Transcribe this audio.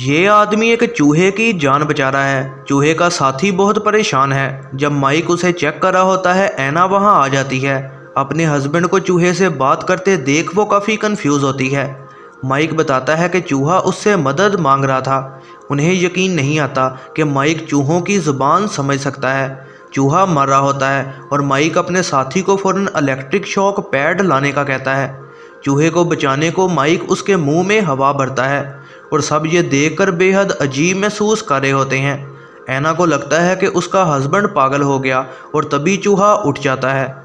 ये आदमी एक चूहे की जान बचा रहा है चूहे का साथी बहुत परेशान है जब माइक उसे चेक कर रहा होता है ऐना वहाँ आ जाती है अपने हस्बैंड को चूहे से बात करते देख वो काफ़ी कंफ्यूज होती है माइक बताता है कि चूहा उससे मदद मांग रहा था उन्हें यकीन नहीं आता कि माइक चूहों की ज़ुबान समझ सकता है चूहा मर रहा होता है और माइक अपने साथी को फ़ौरन इलेक्ट्रिक शॉक पैड लाने का कहता है चूहे को बचाने को माइक उसके मुंह में हवा भरता है और सब ये देखकर बेहद अजीब महसूस कर रहे होते हैं ऐना को लगता है कि उसका हस्बैंड पागल हो गया और तभी चूहा उठ जाता है